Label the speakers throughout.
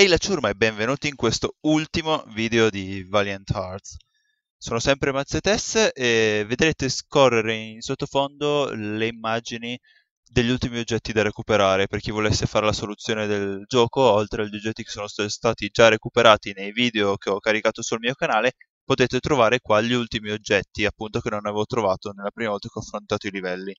Speaker 1: Ehi la ciurma e benvenuti in questo ultimo video di Valiant Hearts. Sono sempre Mazzetess e vedrete scorrere in sottofondo le immagini degli ultimi oggetti da recuperare per chi volesse fare la soluzione del gioco, oltre agli oggetti che sono stati già recuperati nei video che ho caricato sul mio canale, potete trovare qua gli ultimi oggetti appunto che non avevo trovato nella prima volta che ho affrontato i livelli.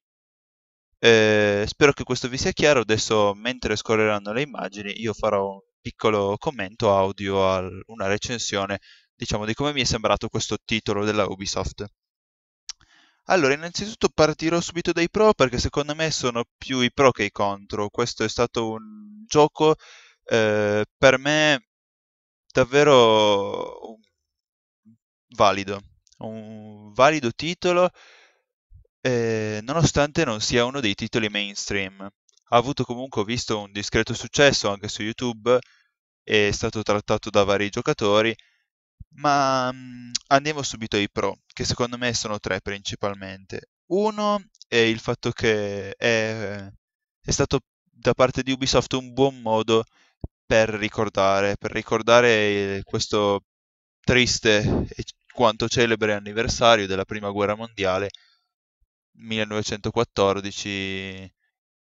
Speaker 1: Eh, spero che questo vi sia chiaro, adesso mentre scorreranno le immagini io farò un piccolo commento audio, a una recensione, diciamo, di come mi è sembrato questo titolo della Ubisoft. Allora, innanzitutto partirò subito dai pro perché secondo me sono più i pro che i contro. Questo è stato un gioco eh, per me davvero valido, un valido titolo eh, nonostante non sia uno dei titoli mainstream ha avuto comunque visto un discreto successo anche su YouTube, è stato trattato da vari giocatori, ma mm, andiamo subito ai pro, che secondo me sono tre principalmente. Uno è il fatto che è, è stato da parte di Ubisoft un buon modo per ricordare, per ricordare questo triste e quanto celebre anniversario della prima guerra mondiale 1914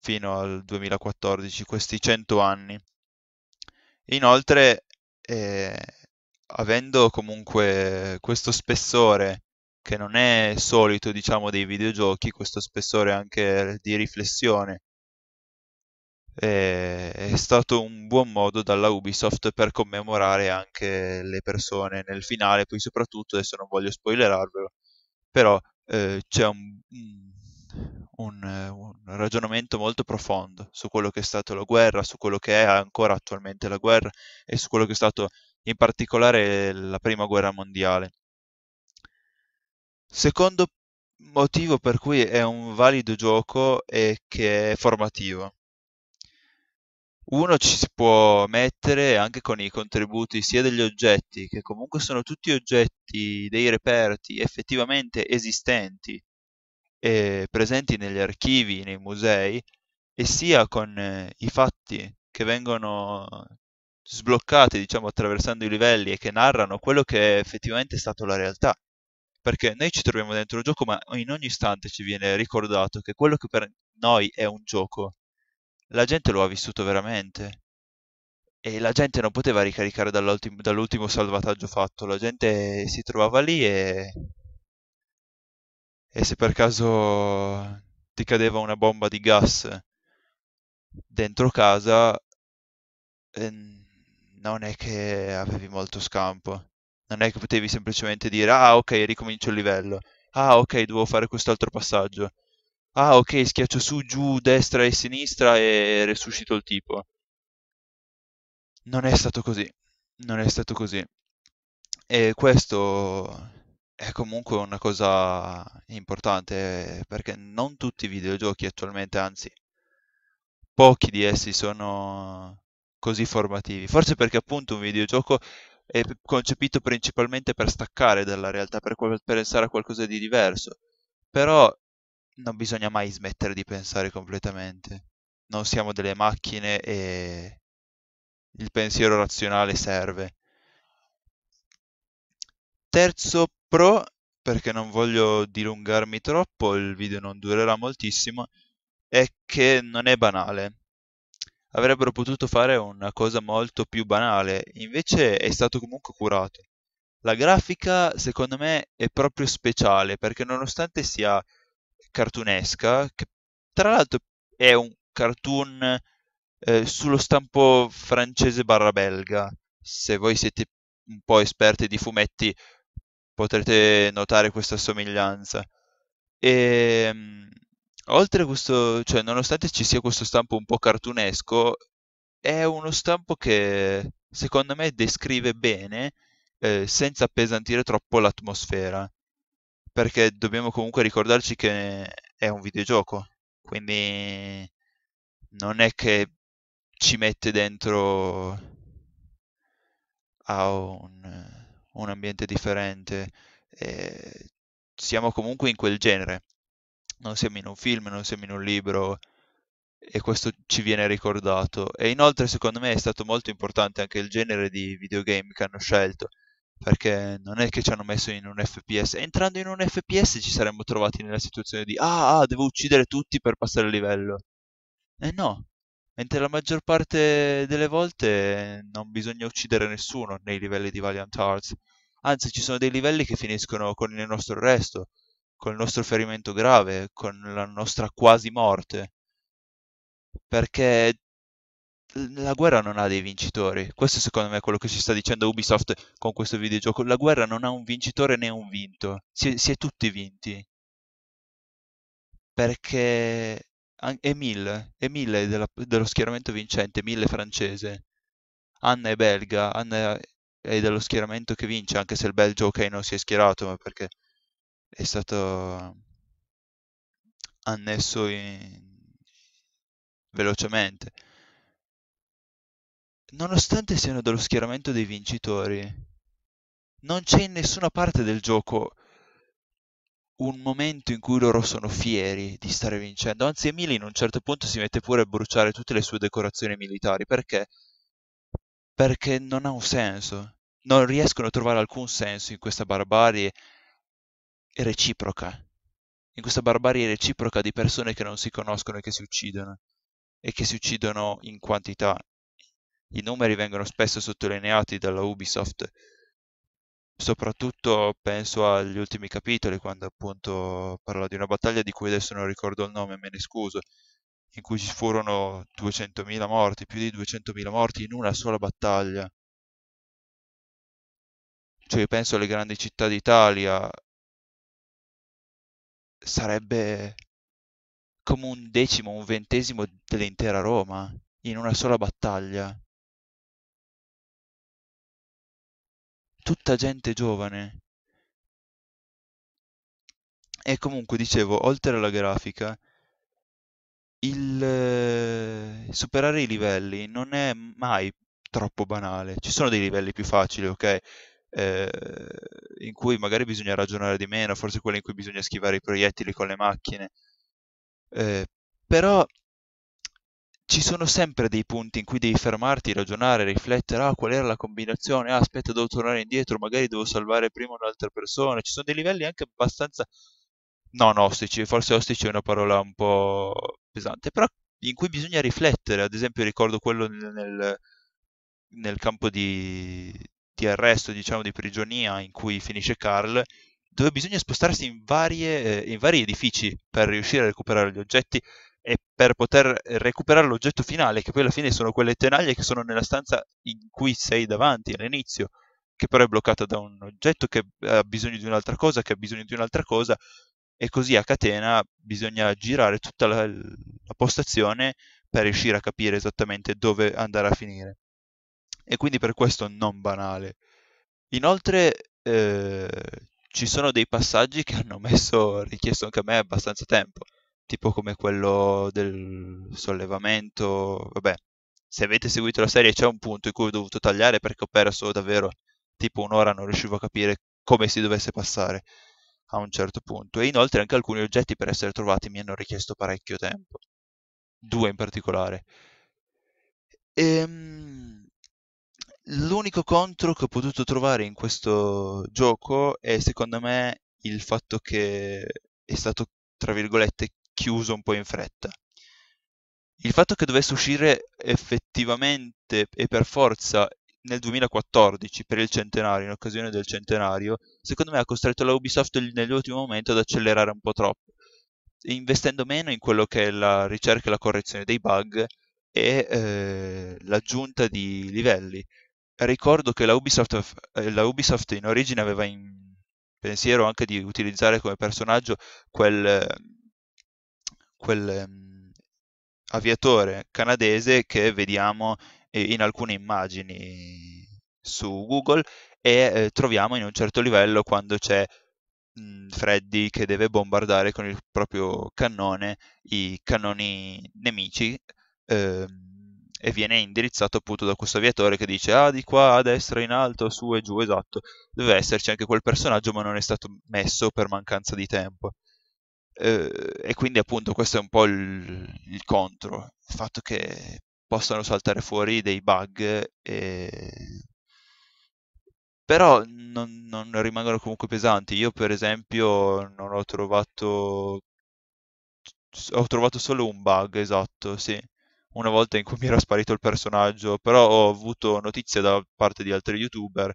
Speaker 1: fino al 2014, questi 100 anni. Inoltre, eh, avendo comunque questo spessore che non è solito, diciamo, dei videogiochi, questo spessore anche di riflessione, eh, è stato un buon modo dalla Ubisoft per commemorare anche le persone nel finale, poi soprattutto, adesso non voglio spoilerarvelo, però eh, c'è un, un un, un, ragionamento molto profondo su quello che è stato la guerra, su quello che è ancora attualmente la guerra e su quello che è stato in particolare la prima guerra mondiale. Secondo motivo per cui è un valido gioco è che è formativo. Uno ci si può mettere anche con i contributi sia degli oggetti, che comunque sono tutti oggetti, dei reperti effettivamente esistenti, eh, presenti negli archivi, nei musei, e sia con eh, i fatti che vengono sbloccati, diciamo, attraversando i livelli e che narrano quello che è effettivamente stato la realtà. Perché noi ci troviamo dentro il gioco, ma in ogni istante ci viene ricordato che quello che per noi è un gioco, la gente lo ha vissuto veramente. E la gente non poteva ricaricare dall'ultimo salvataggio fatto, la gente si trovava lì e e se per caso ti cadeva una bomba di gas dentro casa, ehm, non è che avevi molto scampo. Non è che potevi semplicemente dire, ah ok, ricomincio il livello. Ah ok, devo fare quest'altro passaggio. Ah ok, schiaccio su, giù, destra e sinistra e resuscito il tipo. Non è stato così. Non è stato così. E questo è comunque una cosa importante perché non tutti i videogiochi attualmente, anzi pochi di essi sono così formativi. Forse perché appunto un videogioco è concepito principalmente per staccare dalla realtà, per, per pensare a qualcosa di diverso. Però non bisogna mai smettere di pensare completamente. Non siamo delle macchine e il pensiero razionale serve. Terzo Pro perché non voglio dilungarmi troppo, il video non durerà moltissimo, è che non è banale. Avrebbero potuto fare una cosa molto più banale, invece è stato comunque curato. La grafica, secondo me, è proprio speciale perché nonostante sia cartunesca, che tra l'altro è un cartoon eh, sullo stampo francese barra belga, se voi siete un po' esperti di fumetti potrete notare questa somiglianza. E ehm, oltre a questo, cioè, nonostante ci sia questo stampo un po' cartunesco, è uno stampo che secondo me descrive bene eh, senza appesantire troppo l'atmosfera. Perché dobbiamo comunque ricordarci che è un videogioco, quindi non è che ci mette dentro a un un ambiente differente, eh, siamo comunque in quel genere, non siamo in un film, non siamo in un libro e questo ci viene ricordato. E inoltre secondo me è stato molto importante anche il genere di videogame che hanno scelto, perché non è che ci hanno messo in un FPS, entrando in un FPS ci saremmo trovati nella situazione di ah, ah devo uccidere tutti per passare il livello. E no, mentre la maggior parte delle volte non bisogna uccidere nessuno nei livelli di Valiant Hearts. Anzi, ci sono dei livelli che finiscono con il nostro arresto, con il nostro ferimento grave, con la nostra quasi morte. Perché la guerra non ha dei vincitori. Questo secondo me è quello che ci sta dicendo Ubisoft con questo videogioco. La guerra non ha un vincitore né un vinto. Si, si è tutti vinti. Perché Emile, Emile della, dello schieramento vincente, Emile francese, Anna è belga, Anna è dello schieramento che vince, anche se il Belgio ok non si è schierato, ma perché è stato annesso in... velocemente. Nonostante siano dello schieramento dei vincitori, non c'è in nessuna parte del gioco un momento in cui loro sono fieri di stare vincendo. Anzi, Emily in un certo punto si mette pure a bruciare tutte le sue decorazioni militari perché perché non ha un senso. Non riescono a trovare alcun senso in questa barbarie reciproca, in questa barbarie reciproca di persone che non si conoscono e che si uccidono, e che si uccidono in quantità. I numeri vengono spesso sottolineati dalla Ubisoft, soprattutto penso agli ultimi capitoli, quando appunto parla di una battaglia di cui adesso non ricordo il nome, me ne scuso, in cui ci furono 200.000 morti, più di 200.000 morti in una sola battaglia. Cioè, penso alle grandi città d'Italia, sarebbe come un decimo, un ventesimo dell'intera Roma, in una sola battaglia. Tutta gente giovane. E comunque dicevo, oltre alla grafica, il eh, superare i livelli non è mai troppo banale. Ci sono dei livelli più facili, ok? Eh, in cui magari bisogna ragionare di meno, forse quelli in cui bisogna schivare i proiettili con le macchine. Eh, però ci sono sempre dei punti in cui devi fermarti, ragionare, riflettere, ah, qual era la combinazione, ah, aspetta, devo tornare indietro, magari devo salvare prima un'altra persona. Ci sono dei livelli anche abbastanza non ostici, forse ostici è una parola un po' pesante, però in cui bisogna riflettere, ad esempio ricordo quello nel, nel campo di, di, arresto, diciamo di prigionia in cui finisce Carl, dove bisogna spostarsi in, varie, eh, in vari edifici per riuscire a recuperare gli oggetti e per poter recuperare l'oggetto finale, che poi alla fine sono quelle tenaglie che sono nella stanza in cui sei davanti all'inizio, che però è bloccata da un oggetto che ha bisogno di un'altra cosa, che ha bisogno di un'altra cosa, e così a catena bisogna girare tutta la, la postazione per riuscire a capire esattamente dove andare a finire. E quindi per questo non banale. Inoltre eh, ci sono dei passaggi che hanno messo, richiesto anche a me abbastanza tempo, tipo come quello del sollevamento, vabbè, se avete seguito la serie c'è un punto in cui ho dovuto tagliare perché ho perso davvero tipo un'ora, non riuscivo a capire come si dovesse passare a un certo punto e inoltre anche alcuni oggetti per essere trovati mi hanno richiesto parecchio tempo, due in particolare. Ehm... L'unico contro che ho potuto trovare in questo gioco è secondo me il fatto che è stato, tra virgolette, chiuso un po' in fretta. Il fatto che dovesse uscire effettivamente e per forza nel 2014 per il centenario, in occasione del centenario, secondo me ha costretto la Ubisoft nell'ultimo momento ad accelerare un po' troppo, investendo meno in quello che è la ricerca e la correzione dei bug e eh, l'aggiunta di livelli. Ricordo che la Ubisoft, eh, la Ubisoft, in origine aveva in pensiero anche di utilizzare come personaggio quel, quel ehm, aviatore canadese che vediamo in alcune immagini su Google e eh, troviamo in un certo livello quando c'è mhmm, Freddy che deve bombardare con il proprio cannone i cannoni nemici ehm, e viene indirizzato appunto da questo aviatore che dice ah di qua a destra in alto su e giù esatto deve esserci anche quel personaggio ma non è stato messo per mancanza di tempo eh, e quindi appunto questo è un po' il, il contro il fatto che possano saltare fuori dei bug, e... però non, non rimangono comunque pesanti. Io per esempio non ho trovato... ho trovato solo un bug, esatto, sì una volta in cui mi era sparito il personaggio, però ho avuto notizie da parte di altri youtuber,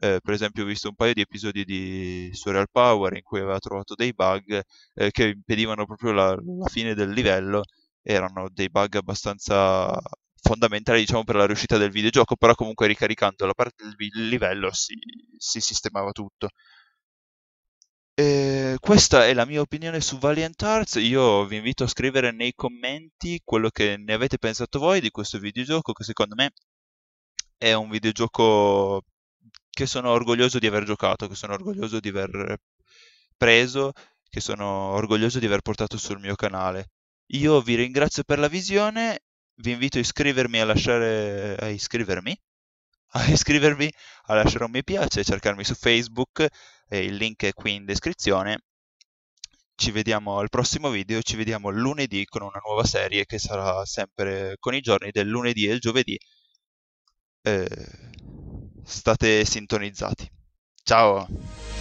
Speaker 1: eh, per esempio ho visto un paio di episodi di Surreal Power in cui aveva trovato dei bug eh, che impedivano proprio la, la, fine del livello erano dei bug abbastanza fondamentali diciamo, per la riuscita del videogioco, però comunque ricaricando la parte del livello si, si sistemava tutto. e questa è la mia opinione su Valiant Arts. Io vi invito a scrivere nei commenti quello che ne avete pensato voi di questo videogioco, che secondo me è un videogioco che sono orgoglioso di aver giocato, che sono orgoglioso di aver preso, che sono orgoglioso di aver portato sul mio canale. Io vi ringrazio per la visione, vi invito a iscrivermi a lasciare a iscrivermi a iscrivervi, a lasciare un mi piace, a cercarmi su Facebook, eh, il link è qui in descrizione. Ci vediamo al prossimo video, ci vediamo lunedì con una nuova serie che sarà sempre con i giorni del lunedì e il giovedì. Eh, state sintonizzati. Ciao!